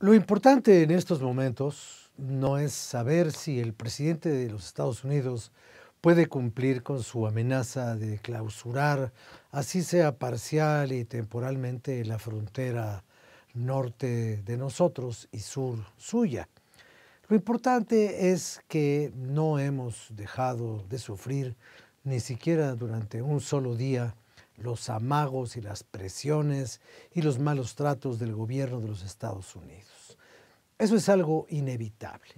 Lo importante en estos momentos no es saber si el presidente de los Estados Unidos puede cumplir con su amenaza de clausurar, así sea parcial y temporalmente, la frontera norte de nosotros y sur suya. Lo importante es que no hemos dejado de sufrir ni siquiera durante un solo día los amagos y las presiones y los malos tratos del gobierno de los Estados Unidos. Eso es algo inevitable.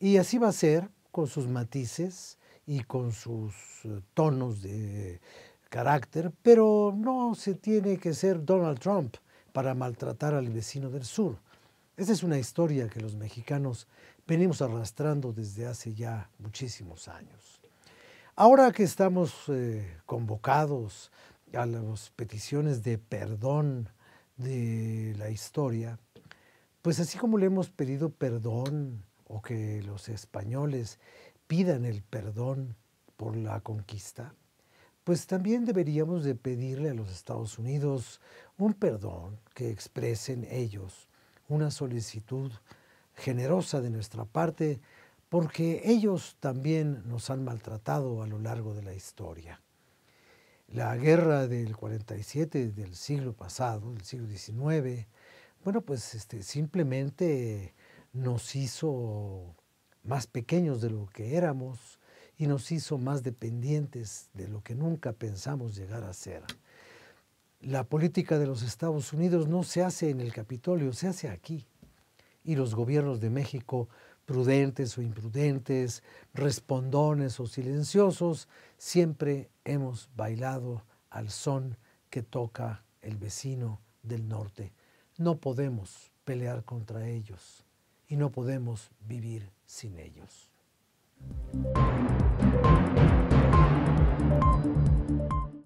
Y así va a ser con sus matices y con sus eh, tonos de carácter, pero no se tiene que ser Donald Trump para maltratar al vecino del sur. Esa es una historia que los mexicanos venimos arrastrando desde hace ya muchísimos años. Ahora que estamos eh, convocados a las peticiones de perdón de la historia, pues así como le hemos pedido perdón o que los españoles pidan el perdón por la conquista, pues también deberíamos de pedirle a los Estados Unidos un perdón que expresen ellos, una solicitud generosa de nuestra parte porque ellos también nos han maltratado a lo largo de la historia. La guerra del 47 del siglo pasado, del siglo XIX, bueno, pues este, simplemente nos hizo más pequeños de lo que éramos y nos hizo más dependientes de lo que nunca pensamos llegar a ser. La política de los Estados Unidos no se hace en el Capitolio, se hace aquí. Y los gobiernos de México prudentes o imprudentes, respondones o silenciosos, siempre hemos bailado al son que toca el vecino del norte. No podemos pelear contra ellos y no podemos vivir sin ellos.